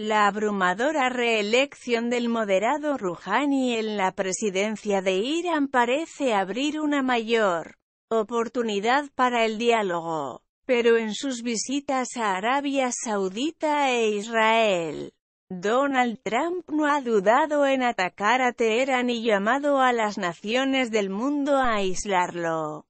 La abrumadora reelección del moderado Rouhani en la presidencia de Irán parece abrir una mayor oportunidad para el diálogo, pero en sus visitas a Arabia Saudita e Israel, Donald Trump no ha dudado en atacar a Teherán y llamado a las naciones del mundo a aislarlo.